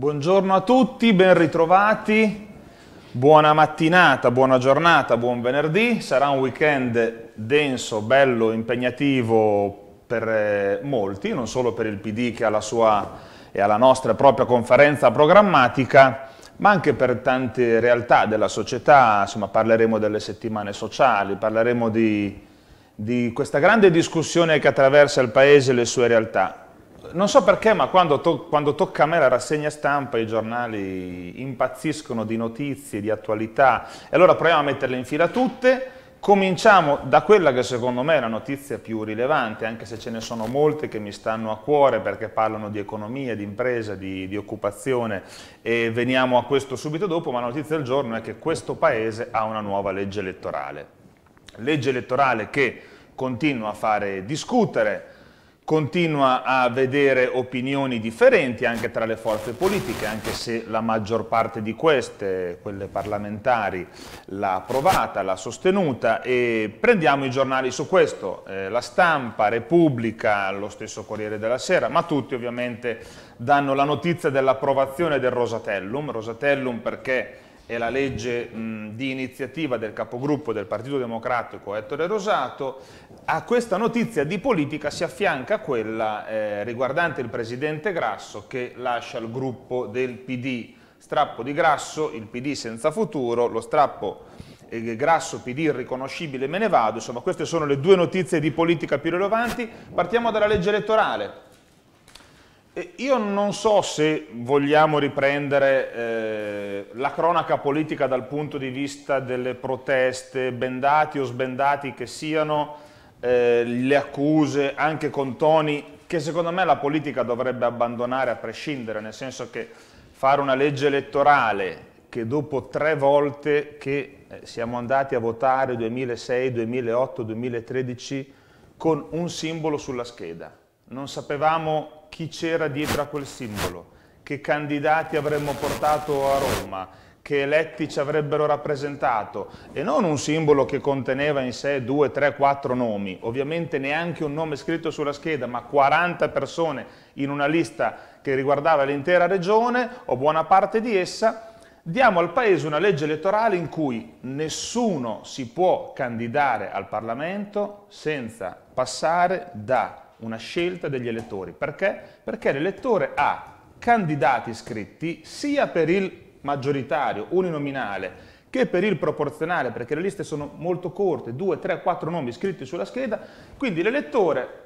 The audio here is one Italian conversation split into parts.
Buongiorno a tutti, ben ritrovati, buona mattinata, buona giornata, buon venerdì. Sarà un weekend denso, bello, impegnativo per eh, molti, non solo per il PD che ha la sua e alla nostra propria conferenza programmatica, ma anche per tante realtà della società, insomma parleremo delle settimane sociali, parleremo di, di questa grande discussione che attraversa il Paese e le sue realtà non so perché, ma quando, to quando, tocca a me la rassegna stampa, i giornali impazziscono di notizie, di attualità, e allora proviamo a metterle in fila tutte. Cominciamo da quella che secondo me è la notizia più rilevante, anche se ce ne sono molte che mi stanno a cuore perché parlano di economia, di impresa, di, di occupazione e veniamo a questo subito dopo, ma la notizia del giorno è che questo Paese ha una nuova legge elettorale. Legge elettorale che continua a fare discutere, continua a vedere opinioni differenti anche tra le forze politiche, anche se la maggior parte di queste, quelle parlamentari, l'ha approvata, l'ha sostenuta e prendiamo i giornali su questo, eh, la stampa, Repubblica, lo stesso Corriere della Sera, ma tutti ovviamente danno la notizia dell'approvazione del Rosatellum, Rosatellum perché è la legge mh, di iniziativa del capogruppo del Partito Democratico Ettore Rosato, a questa notizia di politica si affianca quella eh, riguardante il presidente Grasso che lascia il gruppo del PD. Strappo di Grasso, il PD senza futuro, lo strappo eh, Grasso PD irriconoscibile me ne vado, insomma queste sono le due notizie di politica più rilevanti. Partiamo dalla legge elettorale. Io non so se vogliamo riprendere eh, la cronaca politica dal punto di vista delle proteste, bendati o sbendati che siano, eh, le accuse anche con toni che secondo me la politica dovrebbe abbandonare a prescindere, nel senso che fare una legge elettorale che dopo tre volte che eh, siamo andati a votare 2006, 2008, 2013 con un simbolo sulla scheda, non sapevamo chi c'era dietro a quel simbolo, che candidati avremmo portato a Roma, che eletti ci avrebbero rappresentato e non un simbolo che conteneva in sé due, tre, quattro nomi, ovviamente neanche un nome scritto sulla scheda, ma 40 persone in una lista che riguardava l'intera regione o buona parte di essa, diamo al Paese una legge elettorale in cui nessuno si può candidare al Parlamento senza passare da una scelta degli elettori. Perché? Perché l'elettore ha candidati iscritti sia per il maggioritario uninominale che per il proporzionale, perché le liste sono molto corte, 2, 3, 4 nomi iscritti sulla scheda, quindi l'elettore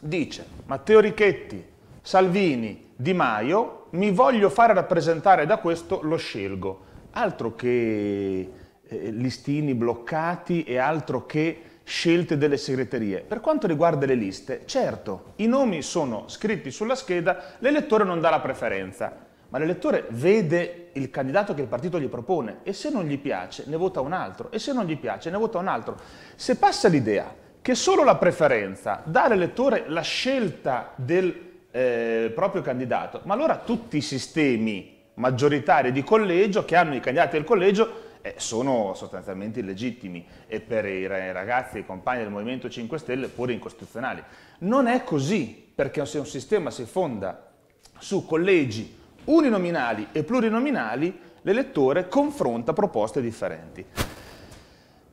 dice Matteo Richetti, Salvini, Di Maio, mi voglio fare rappresentare da questo, lo scelgo. Altro che eh, listini bloccati e altro che scelte delle segreterie. Per quanto riguarda le liste, certo, i nomi sono scritti sulla scheda, l'elettore non dà la preferenza, ma l'elettore vede il candidato che il partito gli propone e se non gli piace ne vota un altro e se non gli piace ne vota un altro. Se passa l'idea che solo la preferenza dà all'elettore la scelta del eh, proprio candidato, ma allora tutti i sistemi maggioritari di collegio che hanno i candidati del collegio eh, sono sostanzialmente illegittimi e per i ragazzi e i compagni del Movimento 5 Stelle pure incostituzionali. Non è così, perché se un sistema si fonda su collegi uninominali e plurinominali, l'elettore confronta proposte differenti.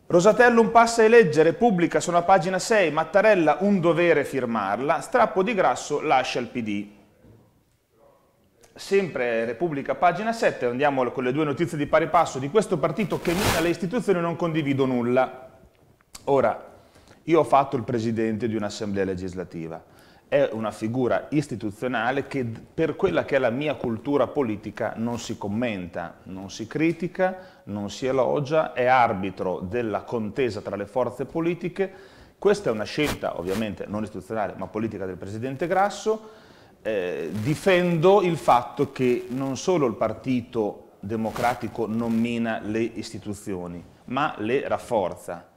Rosatello un passa a eleggere, pubblica su una pagina 6, Mattarella un dovere firmarla, strappo di grasso lascia il PD sempre Repubblica, pagina 7, andiamo con le due notizie di pari passo di questo partito che mina le istituzioni non condivido nulla. Ora, io ho fatto il presidente di un'assemblea legislativa, è una figura istituzionale che per quella che è la mia cultura politica non si commenta, non si critica, non si elogia, è arbitro della contesa tra le forze politiche. Questa è una scelta ovviamente non istituzionale ma politica del presidente Grasso eh, difendo il fatto che non solo il Partito Democratico non mina le istituzioni, ma le rafforza.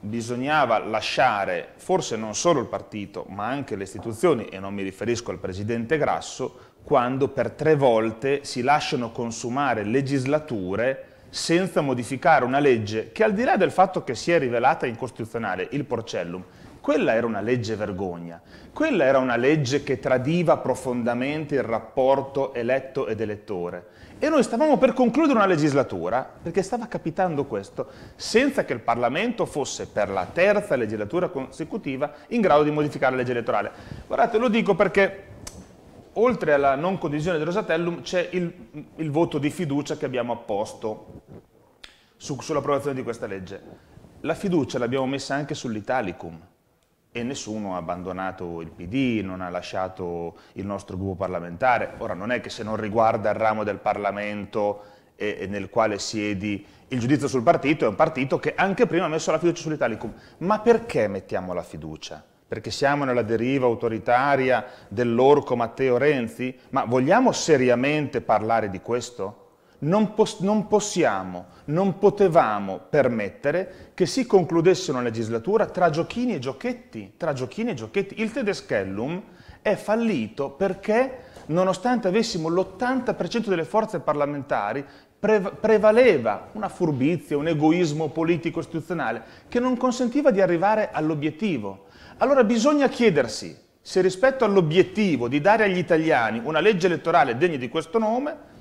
Bisognava lasciare, forse non solo il partito, ma anche le istituzioni, e non mi riferisco al presidente Grasso, quando per tre volte si lasciano consumare legislature senza modificare una legge che al di là del fatto che si è rivelata incostituzionale, il Porcellum, quella era una legge vergogna, quella era una legge che tradiva profondamente il rapporto eletto ed elettore. E noi stavamo per concludere una legislatura, perché stava capitando questo, senza che il Parlamento fosse per la terza legislatura consecutiva in grado di modificare la legge elettorale. Guardate, lo dico perché oltre alla non condivisione del Rosatellum c'è il, il, voto di fiducia che abbiamo apposto su, sull'approvazione di questa legge. La fiducia l'abbiamo messa anche sull'Italicum e nessuno ha abbandonato il PD, non ha lasciato il nostro gruppo parlamentare. Ora non è che se non riguarda il ramo del Parlamento e, e nel quale siedi il giudizio sul partito, è un partito che anche prima ha messo la fiducia sull'Italicum. Ma perché mettiamo la fiducia? Perché siamo nella deriva autoritaria dell'orco Matteo Renzi? Ma vogliamo seriamente parlare di questo? non, pos non, possiamo, non potevamo permettere che si concludesse una legislatura tra giochini e giochetti, tra giochini e giochetti. Il Tedeschellum è fallito perché, nonostante avessimo l'80% delle forze parlamentari, prevaleva una furbizia, un egoismo politico-istituzionale che non consentiva di arrivare all'obiettivo. Allora bisogna chiedersi se rispetto all'obiettivo di dare agli italiani una legge elettorale degna di questo nome,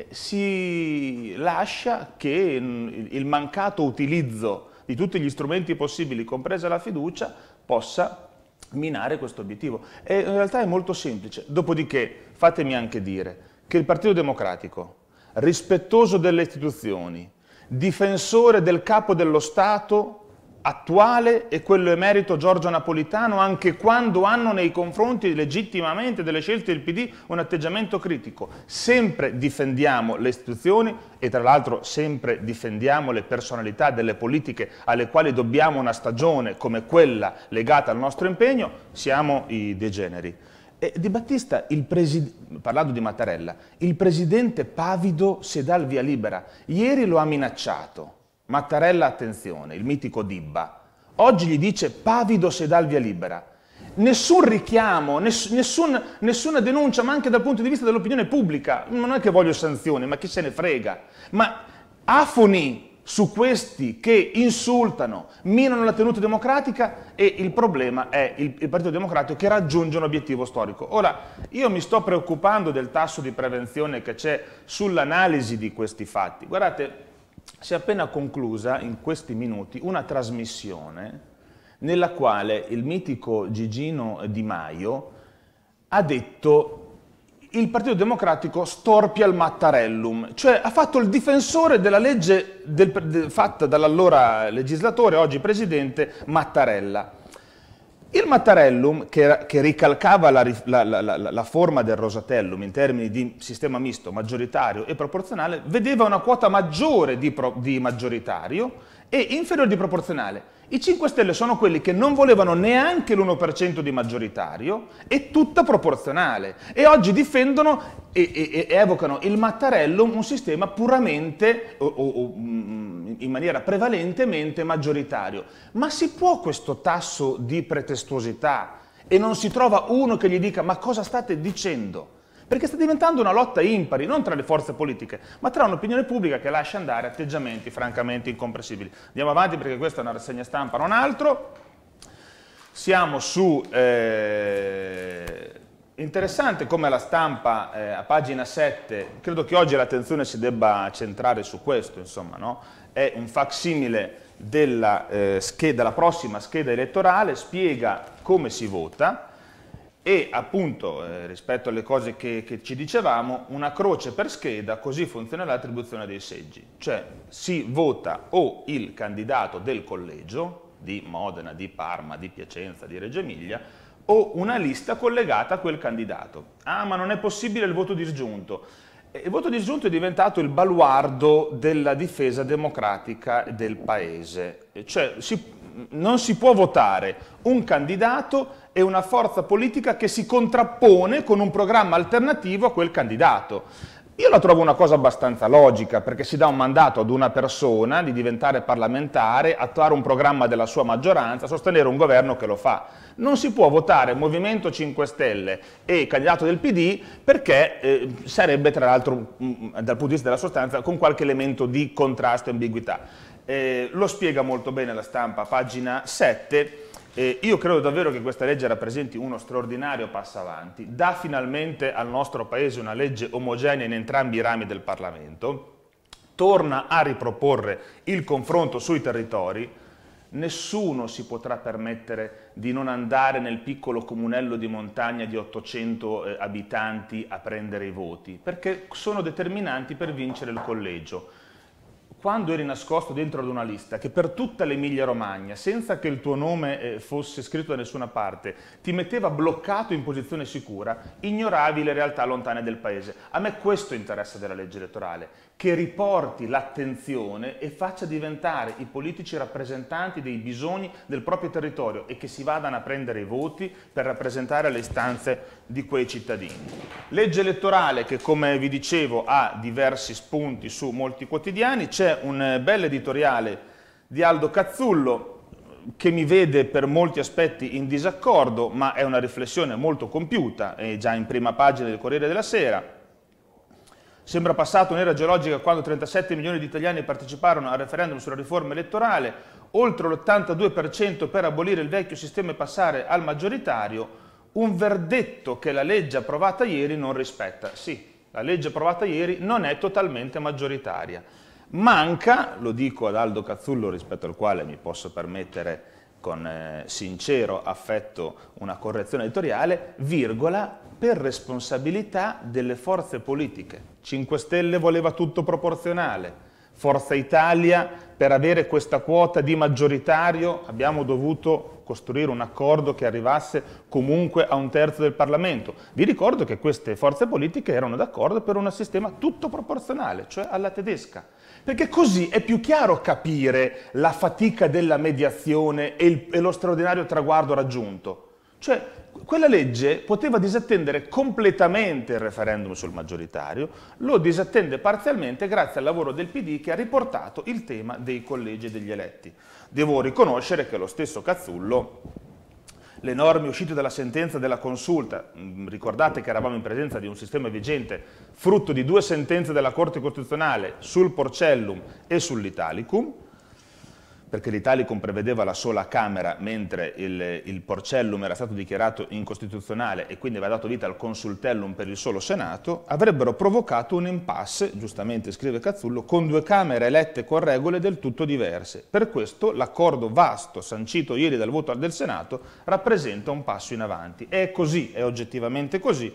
eh, si lascia che il mancato utilizzo di tutti gli strumenti possibili, compresa la fiducia, possa minare questo obiettivo. E in realtà è molto semplice. Dopodiché, fatemi anche dire che il Partito Democratico, rispettoso delle istituzioni, difensore del capo dello Stato attuale e quello emerito Giorgio Napolitano anche quando hanno nei confronti legittimamente delle scelte del PD un atteggiamento critico. Sempre difendiamo le istituzioni e tra l'altro sempre difendiamo le personalità delle politiche alle quali dobbiamo una stagione come quella legata al nostro impegno, siamo i degeneri. E di Battista, parlando di Mattarella, il presidente pavido se dà il via libera. Ieri lo ha minacciato Mattarella, attenzione, il mitico Dibba, oggi gli dice pavido se dà il via libera. Nessun richiamo, ness nessun, nessuna denuncia, ma anche dal punto di vista dell'opinione pubblica. Non è che voglio sanzioni, ma chi se ne frega. Ma afoni su questi che insultano, minano la tenuta democratica e il problema è il, il Partito Democratico che raggiunge un obiettivo storico. Ora, io mi sto preoccupando del tasso di prevenzione che c'è sull'analisi di questi fatti. Guardate, si è appena conclusa in questi minuti una trasmissione nella quale il mitico Gigino Di Maio ha detto il Partito Democratico storpia il Mattarellum, cioè ha fatto il difensore della legge del, de, fatta dall'allora legislatore, oggi presidente, Mattarella. Il Mattarellum, che, che ricalcava la, la, la, la, forma del Rosatellum in termini di sistema misto maggioritario e proporzionale, vedeva una quota maggiore di, pro, di maggioritario e inferiore di proporzionale. I 5 Stelle sono quelli che non volevano neanche l'1% di maggioritario e tutta proporzionale e oggi difendono e, e, e evocano il Mattarello un sistema puramente o, o, o, mm, in maniera prevalentemente maggioritario. Ma si può questo tasso di pretestuosità e non si trova uno che gli dica ma cosa state dicendo? perché sta diventando una lotta impari, non tra le forze politiche, ma tra un'opinione pubblica che lascia andare atteggiamenti francamente incomprensibili. Andiamo avanti perché questa è una rassegna stampa, non altro. Siamo su... Eh, interessante come la stampa eh, a pagina 7, credo che oggi l'attenzione si debba centrare su questo, insomma, no? è un facsimile della, eh, scheda, della prossima scheda elettorale, spiega come si vota, e appunto eh, rispetto alle cose che, che, ci dicevamo una croce per scheda così funziona l'attribuzione dei seggi cioè si vota o il candidato del collegio di Modena, di Parma, di Piacenza, di Reggio Emilia o una lista collegata a quel candidato ah ma non è possibile il voto disgiunto il voto disgiunto è diventato il baluardo della difesa democratica del paese cioè si, non si può votare un candidato è una forza politica che si contrappone con un programma alternativo a quel candidato. Io la trovo una cosa abbastanza logica, perché si dà un mandato ad una persona di diventare parlamentare, attuare un programma della sua maggioranza, sostenere un governo che lo fa. Non si può votare Movimento 5 Stelle e candidato del PD perché eh, sarebbe, tra l'altro, mm, mm, dal punto di vista della sostanza, con qualche elemento di contrasto e ambiguità. Eh, lo spiega molto bene la stampa, pagina 7 eh, io credo davvero che questa legge rappresenti uno straordinario passo avanti, dà finalmente al nostro Paese una legge omogenea in entrambi i rami del Parlamento, torna a riproporre il confronto sui territori, nessuno si potrà permettere di non andare nel piccolo comunello di montagna di 800 eh, abitanti a prendere i voti, perché sono determinanti per vincere il collegio quando eri nascosto dentro ad una lista, che per tutta l'Emilia Romagna, senza che il tuo nome eh, fosse scritto da nessuna parte, ti metteva bloccato in posizione sicura, ignoravi le realtà lontane del paese. A me questo interessa della legge elettorale, che riporti l'attenzione e faccia diventare i politici rappresentanti dei bisogni del proprio territorio e che si vadano a prendere i voti per rappresentare le istanze di quei cittadini. Legge elettorale che come vi dicevo ha diversi spunti su molti quotidiani, c'è un bel editoriale di Aldo Cazzullo eh, che mi vede per molti aspetti in disaccordo, ma è una riflessione molto compiuta, è già in prima pagina del Corriere della Sera Sembra passato un'era geologica quando 37 milioni di italiani parteciparono al referendum sulla riforma elettorale, oltre l'82% per abolire il vecchio sistema e passare al maggioritario, un verdetto che la legge approvata ieri non rispetta. Sì, la legge approvata ieri non è totalmente maggioritaria. Manca, lo dico ad Aldo Cazzullo rispetto al quale mi posso permettere con eh, sincero affetto una correzione editoriale, virgola, per responsabilità delle forze politiche. 5 Stelle voleva tutto proporzionale, Forza Italia per avere questa quota di maggioritario abbiamo dovuto costruire un accordo che arrivasse comunque a un terzo del Parlamento. Vi ricordo che queste forze politiche erano d'accordo per un sistema tutto proporzionale, cioè alla tedesca. Perché così è più chiaro capire la fatica della mediazione e, il, e lo straordinario traguardo raggiunto. Cioè quella legge poteva disattendere completamente il referendum sul maggioritario, lo disattende parzialmente grazie al lavoro del PD che ha riportato il tema dei collegi e degli eletti. Devo riconoscere che lo stesso Cazzullo le norme uscite dalla sentenza della consulta, mm, ricordate che eravamo in presenza di un sistema vigente frutto di due sentenze della Corte Costituzionale sul Porcellum e sull'Italicum, perché l'Italicum prevedeva la sola Camera mentre il, il, Porcellum era stato dichiarato incostituzionale e quindi aveva dato vita al Consultellum per il solo Senato, avrebbero provocato un impasse, giustamente scrive Cazzullo, con due Camere elette con regole del tutto diverse. Per questo l'accordo vasto sancito ieri dal voto del Senato rappresenta un passo in avanti. È così, è oggettivamente così,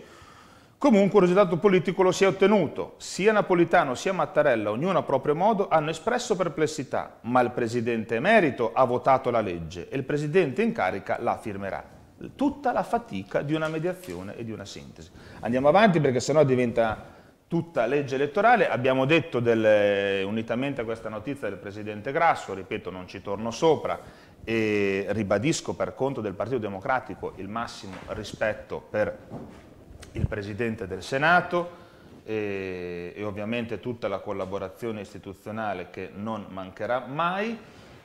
Comunque il risultato politico lo si è ottenuto. Sia Napolitano sia Mattarella, ognuno a proprio modo, hanno espresso perplessità, ma il presidente emerito ha votato la legge e il presidente in carica la firmerà. Tutta la fatica di una mediazione e di una sintesi. Andiamo avanti perché sennò diventa tutta legge elettorale. Abbiamo detto, del, unitamente a questa notizia del presidente Grasso, ripeto non ci torno sopra, e ribadisco per conto del Partito Democratico il massimo rispetto per il Presidente del Senato e, e ovviamente tutta la collaborazione istituzionale che non mancherà mai.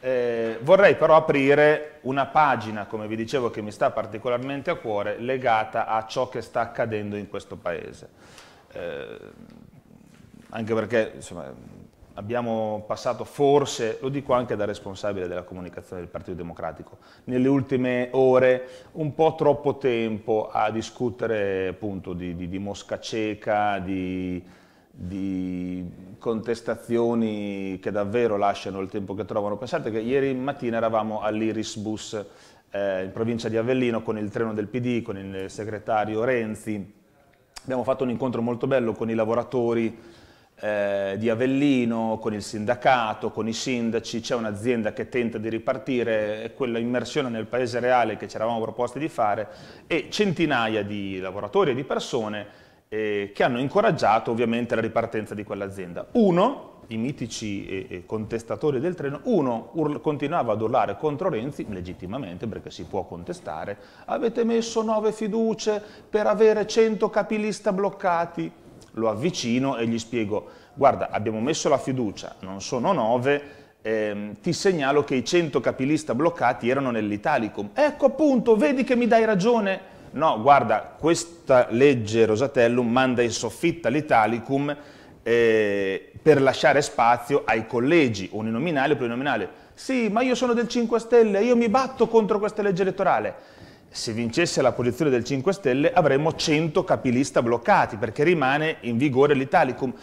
Eh, vorrei però aprire una pagina, come vi dicevo, che mi sta particolarmente a cuore, legata a ciò che sta accadendo in questo Paese. Eh, anche perché insomma, abbiamo passato forse, lo dico anche da responsabile della comunicazione del Partito Democratico, nelle ultime ore un po' troppo tempo a discutere appunto di, di, di Mosca cieca, di, di, contestazioni che davvero lasciano il tempo che trovano. Pensate che ieri mattina eravamo all'Iris Bus eh, in provincia di Avellino con il treno del PD, con il segretario Renzi, abbiamo fatto un incontro molto bello con i lavoratori, eh, di Avellino, con il sindacato, con i sindaci, c'è un'azienda che tenta di ripartire, è quella immersione nel paese reale che ci eravamo proposti di fare e centinaia di lavoratori e di persone eh, che hanno incoraggiato ovviamente la ripartenza di quell'azienda. Uno, i mitici contestatori del treno, uno continuava ad urlare contro Renzi, legittimamente perché si può contestare, avete messo nove fiducie per avere 100 capilista bloccati, lo avvicino e gli spiego, guarda abbiamo messo la fiducia, non sono nove, ehm, ti segnalo che i 100 capilista bloccati erano nell'Italicum. Ecco appunto, vedi che mi dai ragione? No, guarda, questa legge Rosatellum manda in soffitta l'Italicum eh, per lasciare spazio ai collegi, uninominale e plurinominale. Sì, ma io sono del 5 Stelle, io mi batto contro questa legge elettorale se vincesse la posizione del 5 Stelle avremmo 100 capilista bloccati perché rimane in vigore l'Italicum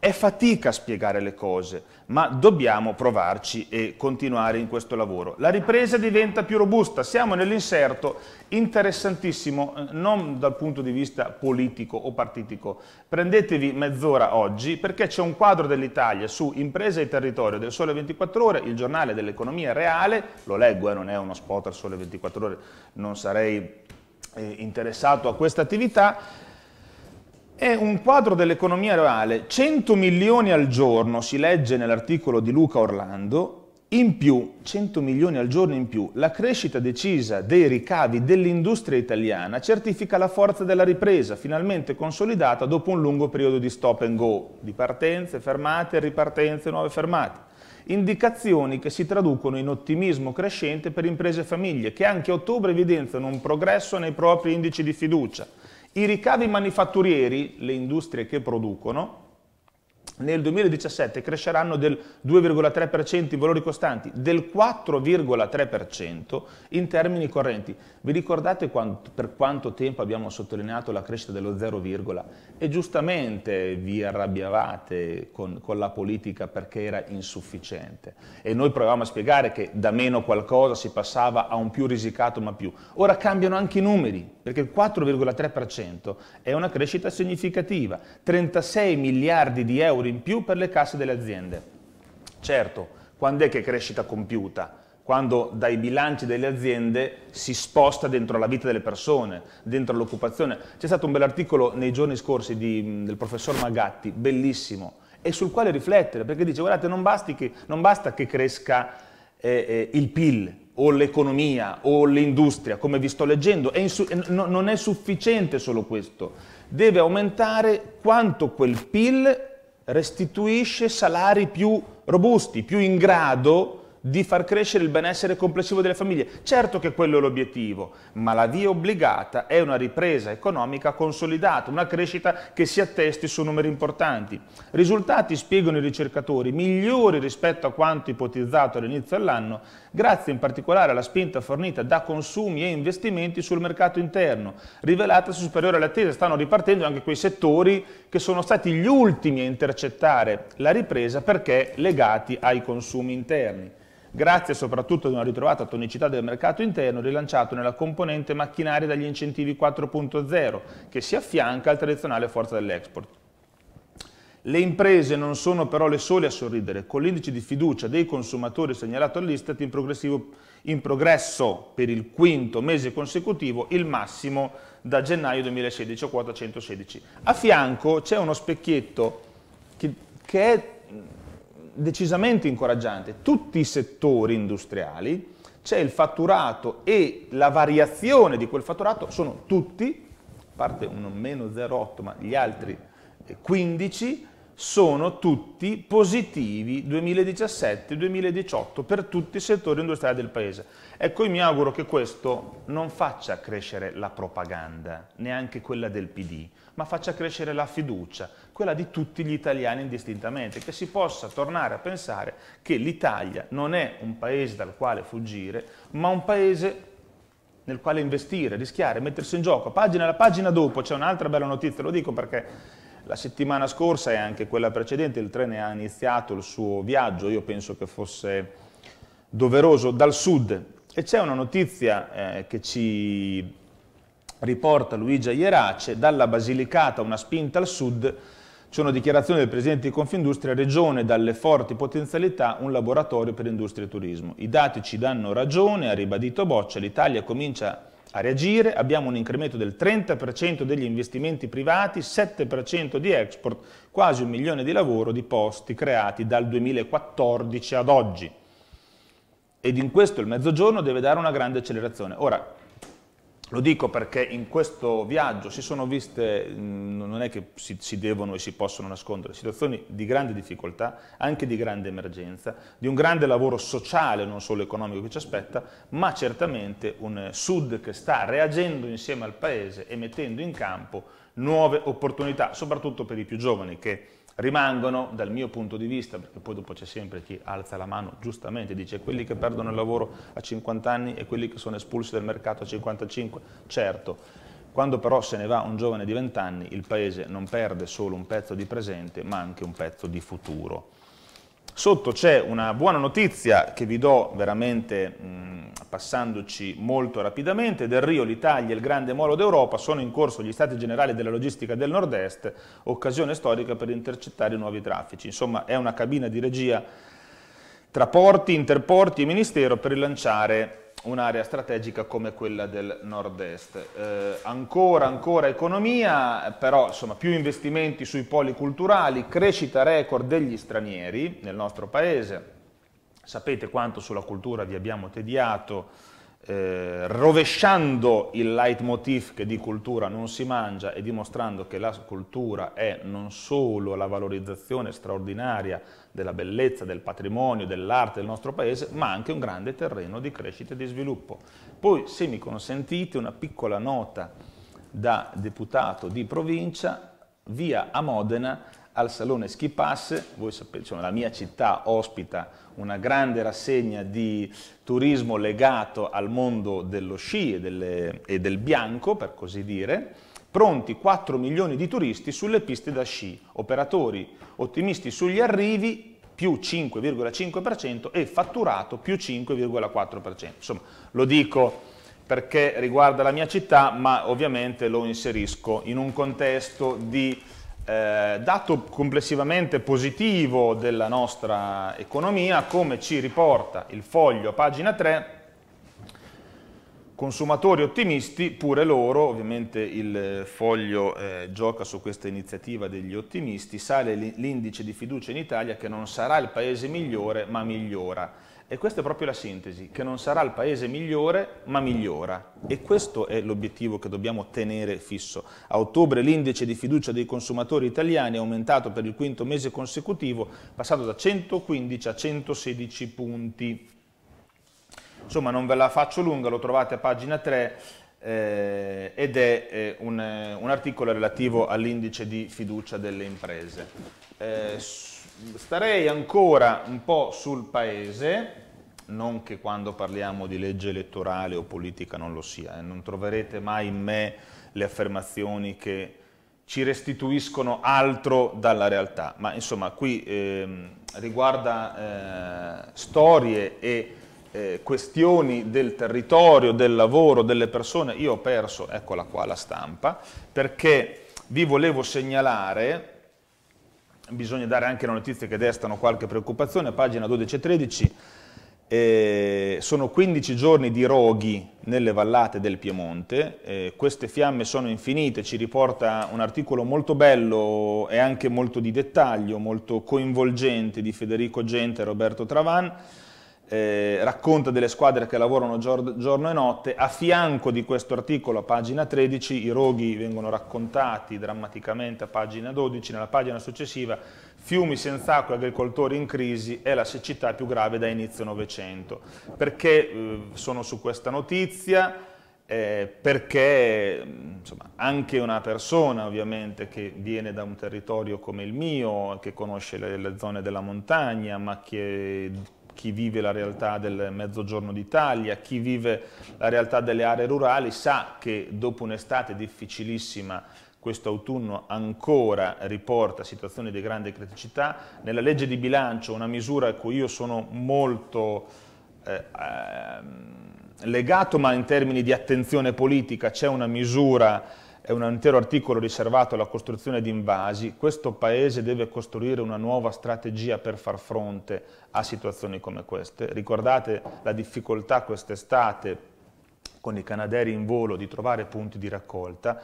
è fatica spiegare le cose, ma dobbiamo provarci e continuare in questo lavoro. La ripresa diventa più robusta, siamo nell'inserto interessantissimo, eh, non dal punto di vista politico o partitico. Prendetevi mezz'ora oggi perché c'è un quadro dell'Italia su impresa e territorio del Sole 24 Ore, il giornale dell'economia reale, lo leggo, eh, non è uno spot al Sole 24 Ore, non sarei eh, interessato a questa attività, è un quadro dell'economia reale. 100 milioni al giorno, si legge nell'articolo di Luca Orlando, in più, 100 milioni al giorno in più, la crescita decisa dei ricavi dell'industria italiana certifica la forza della ripresa, finalmente consolidata dopo un lungo periodo di stop and go, di partenze, fermate, ripartenze, nuove fermate. Indicazioni che si traducono in ottimismo crescente per imprese e famiglie, che anche a ottobre evidenziano un progresso nei propri indici di fiducia. I ricavi manifatturieri, le industrie che producono, nel 2017 cresceranno del 2,3% in valori costanti, del 4,3% in termini correnti. Vi ricordate quant per quanto tempo abbiamo sottolineato la crescita dello 0, e giustamente vi arrabbiavate con, con la politica perché era insufficiente. E noi provavamo a spiegare che da meno qualcosa si passava a un più risicato ma più. Ora cambiano anche i numeri, perché il 4,3% è una crescita significativa, 36 miliardi di euro in più per le casse delle aziende. Certo, quando è che è crescita compiuta? quando dai bilanci delle aziende si sposta dentro la vita delle persone, dentro l'occupazione. C'è stato un bell'articolo nei giorni scorsi di, del professor Magatti, bellissimo, e sul quale riflettere, perché dice guardate non, che, non basta che cresca eh, eh, il PIL o l'economia o l'industria, come vi sto leggendo, è no, non è sufficiente solo questo, deve aumentare quanto quel PIL restituisce salari più robusti, più in grado di far crescere il benessere complessivo delle famiglie. Certo che quello è l'obiettivo, ma la via obbligata è una ripresa economica consolidata, una crescita che si attesti su numeri importanti. Risultati, spiegano i ricercatori, migliori rispetto a quanto ipotizzato all'inizio dell'anno, grazie in particolare alla spinta fornita da consumi e investimenti sul mercato interno, rivelata superiore alle attese, Stanno ripartendo anche quei settori che sono stati gli ultimi a intercettare la ripresa perché legati ai consumi interni grazie soprattutto ad una ritrovata tonicità del mercato interno rilanciato nella componente macchinaria dagli incentivi 4.0 che si affianca al tradizionale forza dell'export. Le imprese non sono però le sole a sorridere, con l'indice di fiducia dei consumatori segnalato all'Istat in, in, progresso per il quinto mese consecutivo, il massimo da gennaio 2016 a quota 116. A fianco c'è uno specchietto che, che è decisamente incoraggiante. Tutti i settori industriali, c'è il fatturato e la variazione di quel fatturato sono tutti, a parte uno meno 0,8, ma gli altri 15 eh, sono tutti positivi 2017-2018 per tutti i settori industriali del Paese. Ecco, io mi auguro che questo non faccia crescere la propaganda, neanche quella del PD, ma faccia crescere la fiducia, quella di tutti gli italiani indistintamente, che si possa tornare a pensare che l'Italia non è un paese dal quale fuggire, ma un paese nel quale investire, rischiare, mettersi in gioco. Pagina alla pagina dopo c'è un'altra bella notizia, lo dico perché la settimana scorsa e anche quella precedente il treno ha iniziato il suo viaggio, io penso che fosse doveroso, dal sud. E c'è una notizia eh, che ci riporta Luigia Ierace, dalla Basilicata una spinta al sud, c'è una dichiarazione del Presidente di Confindustria, Regione dalle forti potenzialità, un laboratorio per industria e turismo. I dati ci danno ragione, ha ribadito Boccia, l'Italia comincia a reagire, abbiamo un incremento del 30% degli investimenti privati, 7% di export, quasi un milione di lavoro di posti creati dal 2014 ad oggi. Ed in questo il mezzogiorno deve dare una grande accelerazione. Ora, lo dico perché in questo viaggio si sono viste, mm, non è che si, si, devono e si possono nascondere, situazioni di grande difficoltà, anche di grande emergenza, di un grande lavoro sociale, non solo economico che ci aspetta, ma certamente un Sud che sta reagendo insieme al Paese e mettendo in campo nuove opportunità, soprattutto per i più giovani che Rimangono, dal mio punto di vista, perché poi dopo c'è sempre chi alza la mano, giustamente dice quelli che perdono il lavoro a 50 anni e quelli che sono espulsi dal mercato a 55, certo. Quando però se ne va un giovane di 20 anni, il paese non perde solo un pezzo di presente, ma anche un pezzo di futuro. Sotto c'è una buona notizia che vi do veramente mh, passandoci molto rapidamente, del Rio l'Italia e il grande molo d'Europa sono in corso gli stati generali della logistica del nord-est, occasione storica per intercettare nuovi traffici. Insomma è una cabina di regia tra porti, interporti e ministero per rilanciare un'area strategica come quella del nord-est. Eh, ancora, ancora economia, però insomma, più investimenti sui poli culturali, crescita record degli stranieri nel nostro paese. Sapete quanto sulla cultura vi abbiamo tediato eh, rovesciando il leitmotiv che di cultura non si mangia e dimostrando che la cultura è non solo la valorizzazione straordinaria della bellezza, del patrimonio, dell'arte del nostro paese, ma anche un grande terreno di crescita e di sviluppo. Poi, se mi consentite, una piccola nota da deputato di provincia, via a Modena al Salone Ski Pass, voi sapete, cioè, la mia città ospita una grande rassegna di turismo legato al mondo dello sci e, delle, e del bianco, per così dire, pronti 4 milioni di turisti sulle piste da sci, operatori ottimisti sugli arrivi più 5,5% e fatturato più 5,4%. Insomma, lo dico perché riguarda la mia città, ma ovviamente lo inserisco in un contesto di eh, dato complessivamente positivo della nostra economia, come ci riporta il foglio a pagina 3, consumatori ottimisti, pure loro, ovviamente il foglio eh, gioca su questa iniziativa degli ottimisti, sale l'indice di fiducia in Italia che non sarà il paese migliore ma migliora. E questa è proprio la sintesi, che non sarà il paese migliore, ma migliora. E questo è l'obiettivo che dobbiamo tenere fisso. A ottobre l'indice di fiducia dei consumatori italiani è aumentato per il quinto mese consecutivo, passando da 115 a 116 punti. Insomma, non ve la faccio lunga, lo trovate a pagina 3 eh, ed è eh, un, eh, un, articolo relativo all'indice di fiducia delle imprese. Eh, starei ancora un po' sul paese, non che quando parliamo di legge elettorale o politica non lo sia, eh, non troverete mai in me le affermazioni che ci restituiscono altro dalla realtà, ma insomma qui eh, riguarda eh, storie e eh, questioni del territorio, del lavoro, delle persone. Io ho perso, eccola qua la stampa, perché vi volevo segnalare bisogna dare anche le notizie che destano qualche preoccupazione, pagina 12 e 13, eh, sono 15 giorni di roghi nelle vallate del Piemonte, eh, queste fiamme sono infinite, ci riporta un articolo molto bello e anche molto di dettaglio, molto coinvolgente di Federico Gente e Roberto Travan, eh, racconta delle squadre che lavorano gior- giorno e notte, a fianco di questo articolo a pagina 13 i roghi vengono raccontati drammaticamente a pagina 12, nella pagina successiva fiumi senza acqua e agricoltori in crisi è la siccità più grave da inizio Novecento. Perché eh, sono su questa notizia? Eh, perché insomma, anche una persona ovviamente che viene da un territorio come il mio, che conosce le, le zone della montagna, ma che chi vive la realtà del mezzogiorno d'Italia, chi vive la realtà delle aree rurali, sa che dopo un'estate difficilissima questo autunno ancora riporta situazioni di grande criticità. Nella legge di bilancio una misura a cui io sono molto eh, ehm, legato, ma in termini di attenzione politica c'è una misura è un intero articolo riservato alla costruzione di invasi, questo Paese deve costruire una nuova strategia per far fronte a situazioni come queste. Ricordate la difficoltà quest'estate con i canadieri in volo di trovare punti di raccolta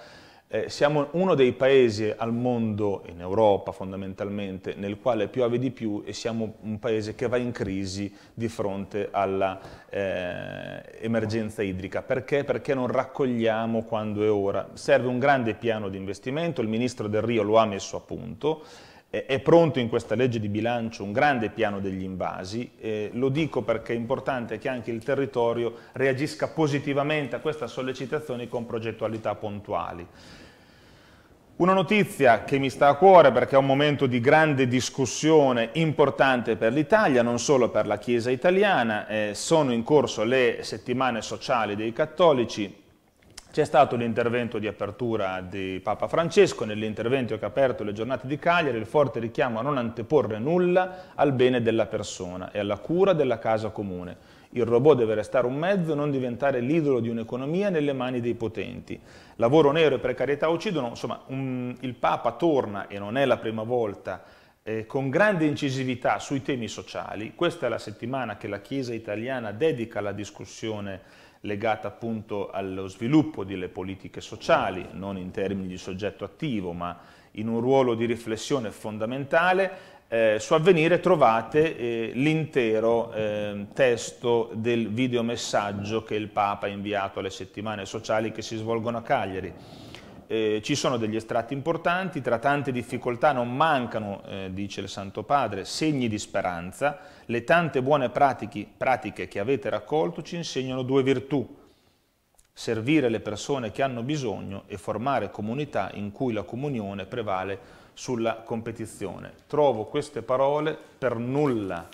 eh, siamo uno dei paesi al mondo, in Europa fondamentalmente, nel quale piove di più e siamo un paese che va in crisi di fronte all'emergenza eh, idrica. Perché? Perché non raccogliamo quando è ora. Serve un grande piano di investimento, il ministro Del Rio lo ha messo a punto, è pronto in questa legge di bilancio un grande piano degli invasi, eh, lo dico perché è importante che anche il territorio reagisca positivamente a questa sollecitazione con progettualità puntuali. Una notizia che mi sta a cuore perché è un momento di grande discussione importante per l'Italia, non solo per la Chiesa italiana, eh, sono in corso le settimane sociali dei cattolici, c'è stato l'intervento di apertura di Papa Francesco, nell'intervento che ha aperto le giornate di Cagliari, il forte richiamo a non anteporre nulla al bene della persona e alla cura della casa comune. Il robot deve restare un mezzo, non diventare l'idolo di un'economia nelle mani dei potenti. Lavoro nero e precarietà uccidono, insomma un, il Papa torna, e non è la prima volta, eh, con grande incisività sui temi sociali. Questa è la settimana che la Chiesa italiana dedica alla discussione legata appunto allo sviluppo delle politiche sociali, non in termini di soggetto attivo, ma in un ruolo di riflessione fondamentale eh, su Avvenire trovate eh, l'intero eh, testo del videomessaggio che il Papa ha inviato alle settimane sociali che si svolgono a Cagliari. Eh, ci sono degli estratti importanti, tra tante difficoltà non mancano, eh, dice il Santo Padre, segni di speranza, le tante buone pratiche, pratiche che avete raccolto ci insegnano due virtù, servire le persone che hanno bisogno e formare comunità in cui la comunione prevale sulla competizione. Trovo queste parole per nulla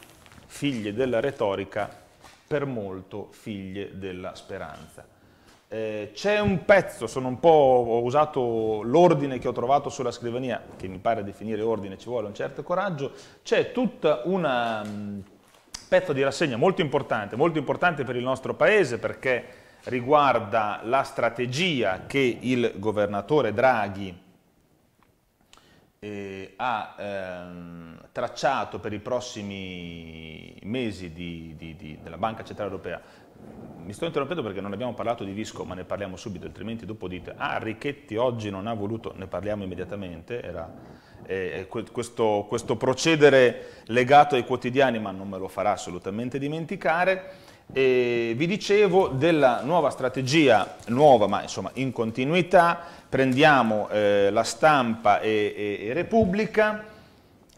figlie della retorica, per molto figlie della speranza. Eh, C'è un pezzo, sono un po', ho usato l'ordine che ho trovato sulla scrivania, che mi pare definire ordine ci vuole un certo coraggio, c'è tutta una mh, mm, pezzo di rassegna molto importante, molto importante per il nostro paese perché riguarda la strategia che il governatore Draghi eh, ha ehm, tracciato per i prossimi mesi di, di, di, della Banca Centrale Europea, mi sto interrompendo perché non abbiamo parlato di Visco, ma ne parliamo subito, altrimenti dopo dite, ah Ricchetti oggi non ha voluto, ne parliamo immediatamente, era eh, questo, questo procedere legato ai quotidiani, ma non me lo farà assolutamente dimenticare, e vi dicevo della nuova strategia, nuova ma insomma in continuità, prendiamo eh, la stampa e, e, e, Repubblica,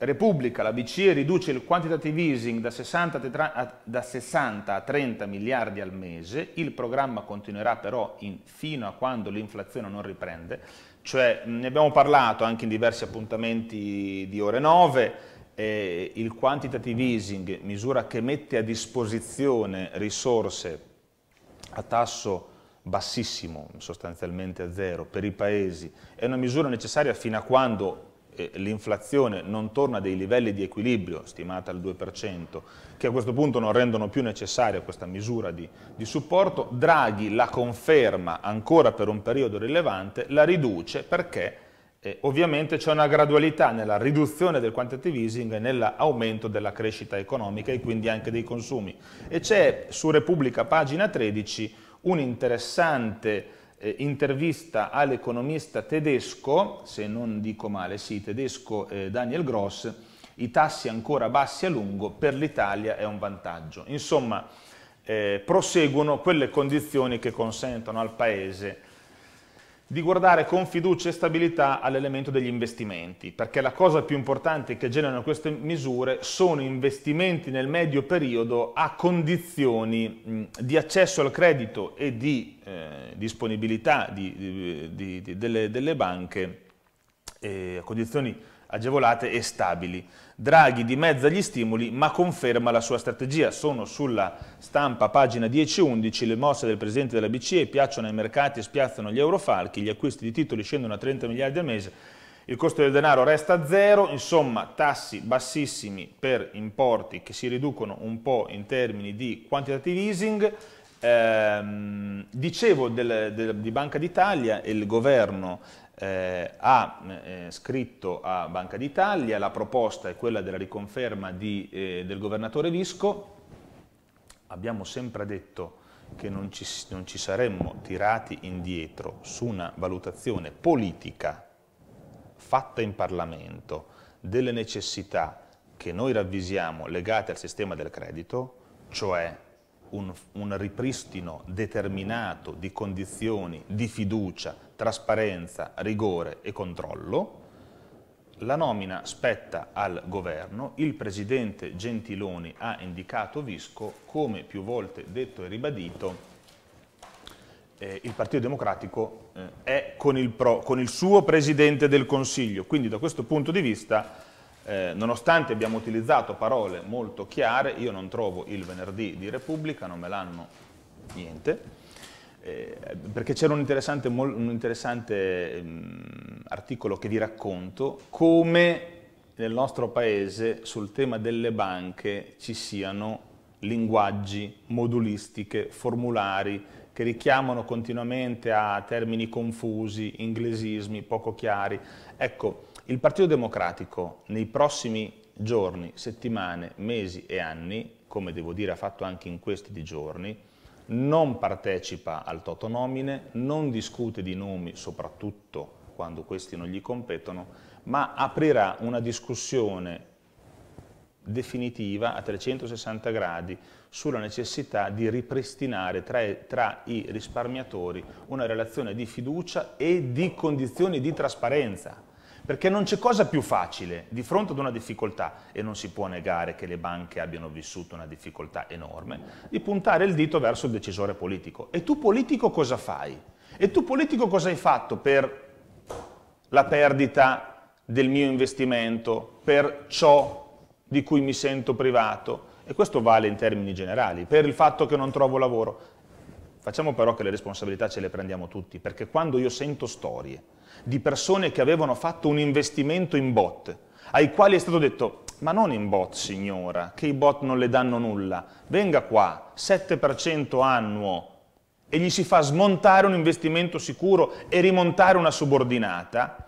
Repubblica, la BCE riduce il quantitative easing da 60 a, da 60 a 30 miliardi al mese, il programma continuerà però in, fino a quando l'inflazione non riprende, cioè ne abbiamo parlato anche in diversi appuntamenti di ore 9, eh, il quantitative easing, misura che mette a disposizione risorse a tasso bassissimo, sostanzialmente a zero, per i paesi, è una misura necessaria fino a quando eh, l'inflazione non torna a dei livelli di equilibrio, stimata al 2%, che a questo punto non rendono più necessaria questa misura di, di supporto, Draghi la conferma ancora per un periodo rilevante, la riduce perché eh, ovviamente c'è una gradualità nella riduzione del quantitative easing e nell'aumento della crescita economica e quindi anche dei consumi. E c'è su Repubblica, pagina 13, un'interessante eh, intervista all'economista tedesco, se non dico male, sì, tedesco eh, Daniel Gross, i tassi ancora bassi a lungo per l'Italia è un vantaggio. Insomma, eh, proseguono quelle condizioni che consentono al Paese di guardare con fiducia e stabilità all'elemento degli investimenti, perché la cosa più importante che generano queste misure sono investimenti nel medio periodo a condizioni di accesso al credito e di eh, disponibilità di, di, di, delle, delle, banche, eh, a condizioni agevolate e stabili. Draghi dimezza gli stimoli ma conferma la sua strategia. Sono sulla stampa pagina 10-11 le mosse del Presidente della BCE piacciono ai mercati e spiazzano gli eurofalchi, gli acquisti di titoli scendono a 30 miliardi al mese, il costo del denaro resta zero, insomma tassi bassissimi per importi che si riducono un po' in termini di quantitative easing. Eh, dicevo del, del, di Banca d'Italia e il governo eh, ha eh, scritto a Banca d'Italia, la proposta è quella della riconferma di, eh, del governatore Visco, abbiamo sempre detto che non ci, non ci saremmo tirati indietro su una valutazione politica fatta in Parlamento delle necessità che noi ravvisiamo legate al sistema del credito, cioè un, un ripristino determinato di condizioni di fiducia, trasparenza, rigore e controllo, la nomina spetta al governo, il presidente Gentiloni ha indicato Visco come più volte detto e ribadito eh, il Partito Democratico eh, è con il, pro, con il suo presidente del Consiglio, quindi da questo punto di vista eh, nonostante abbiamo utilizzato parole molto chiare, io non trovo il venerdì di Repubblica, non me l'hanno niente, eh, perché c'era un interessante, un interessante mh, mm, articolo che vi racconto, come nel nostro paese sul tema delle banche ci siano linguaggi, modulistiche, formulari che richiamano continuamente a termini confusi, inglesismi poco chiari. Ecco, il Partito Democratico nei prossimi giorni, settimane, mesi e anni, come devo dire ha fatto anche in questi di giorni, non partecipa al toto non discute di nomi, soprattutto quando questi non gli competono, ma aprirà una discussione definitiva a 360 gradi sulla necessità di ripristinare tra, tra, i risparmiatori una relazione di fiducia e di condizioni di trasparenza. Perché non c'è cosa più facile di fronte ad una difficoltà, e non si può negare che le banche abbiano vissuto una difficoltà enorme, di puntare il dito verso il decisore politico. E tu politico cosa fai? E tu politico cosa hai fatto per la perdita del mio investimento, per ciò di cui mi sento privato? E questo vale in termini generali, per il fatto che non trovo lavoro. Facciamo però che le responsabilità ce le prendiamo tutti, perché quando io sento storie di persone che avevano fatto un investimento in bot, ai quali è stato detto, ma non in bot signora, che i bot non le danno nulla, venga qua, 7% annuo, e gli si fa smontare un investimento sicuro e rimontare una subordinata,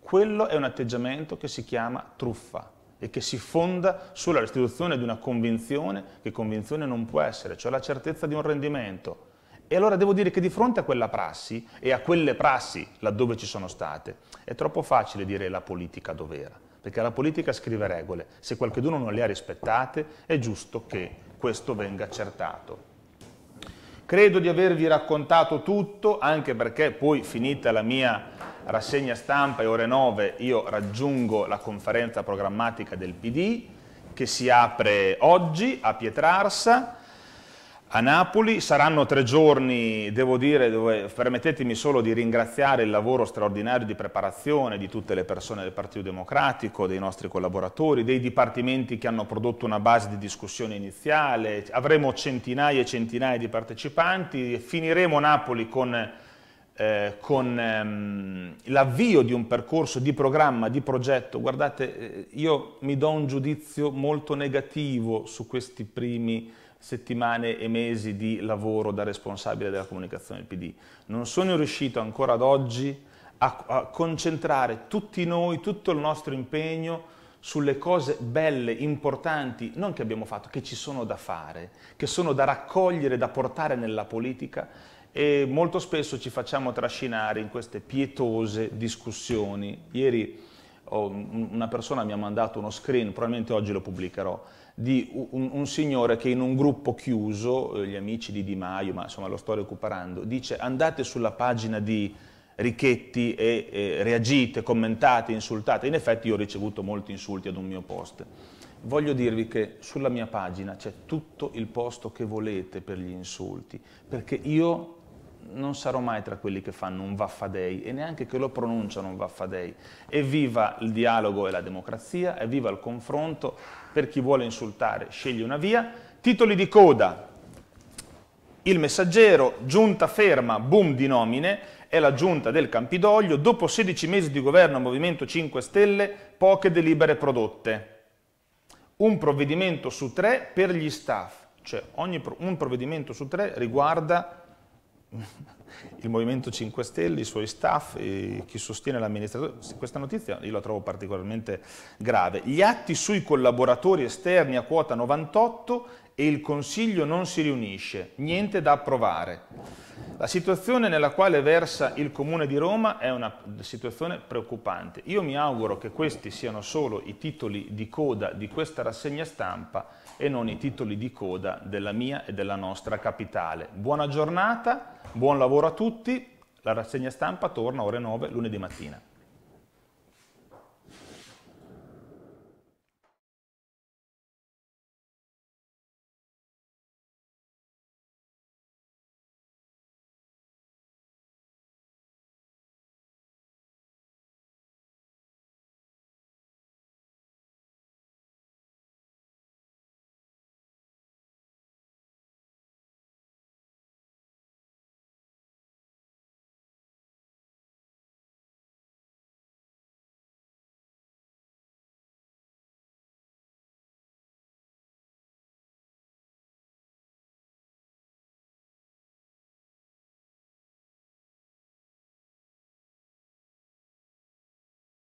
quello è un atteggiamento che si chiama truffa e che si fonda sulla restituzione di una convinzione che convinzione non può essere, cioè la certezza di un rendimento. E allora devo dire che di fronte a quella prassi e a quelle prassi laddove ci sono state, è troppo facile dire la politica dov'era, perché la politica scrive regole, se qualcuno non le ha rispettate è giusto che questo venga accertato. Credo di avervi raccontato tutto, anche perché poi finita la mia rassegna stampa e ore 9 io raggiungo la conferenza programmatica del PD che si apre oggi a Pietrarsa a Napoli, saranno tre giorni, devo dire, dove permettetemi solo di ringraziare il lavoro straordinario di preparazione di tutte le persone del Partito Democratico, dei nostri collaboratori, dei dipartimenti che hanno prodotto una base di discussione iniziale, avremo centinaia e centinaia di partecipanti, finiremo Napoli con, eh, con ehm, l'avvio di un percorso di programma, di progetto. Guardate, eh, io mi do un giudizio molto negativo su questi primi settimane e mesi di lavoro da responsabile della comunicazione del PD. Non sono riuscito ancora ad oggi a, a concentrare tutti noi, tutto il nostro impegno sulle cose belle, importanti, non che abbiamo fatto, che ci sono da fare, che sono da raccogliere, da portare nella politica e molto spesso ci facciamo trascinare in queste pietose discussioni. Ieri una persona mi ha mandato uno screen, probabilmente oggi lo pubblicherò, di un, un, signore che in un gruppo chiuso, eh, gli amici di Di Maio, ma insomma lo sto recuperando, dice andate sulla pagina di Richetti e, e reagite, commentate, insultate. In effetti io ho ricevuto molti insulti ad un mio post. Voglio dirvi che sulla mia pagina c'è tutto il posto che volete per gli insulti, perché io non sarò mai tra quelli che fanno un vaffadei e neanche che lo pronunciano un vaffadei. Evviva il dialogo e la democrazia, evviva il confronto, per chi vuole insultare sceglie una via. Titoli di coda, il messaggero, giunta ferma, boom di nomine, è la giunta del Campidoglio, dopo 16 mesi di governo Movimento 5 Stelle, poche delibere prodotte. Un provvedimento su tre per gli staff, cioè ogni, un provvedimento su tre riguarda il Movimento 5 Stelle, i suoi staff, chi sostiene l'amministrazione, questa notizia io la trovo particolarmente grave. Gli atti sui collaboratori esterni a quota 98 e il Consiglio non si riunisce, niente da approvare. La situazione nella quale versa il Comune di Roma è una situazione preoccupante. Io mi auguro che questi siano solo i titoli di coda di questa rassegna stampa e non i titoli di coda della mia e della nostra capitale. Buona giornata Buon lavoro a tutti, la rassegna stampa torna ore 9 lunedì mattina.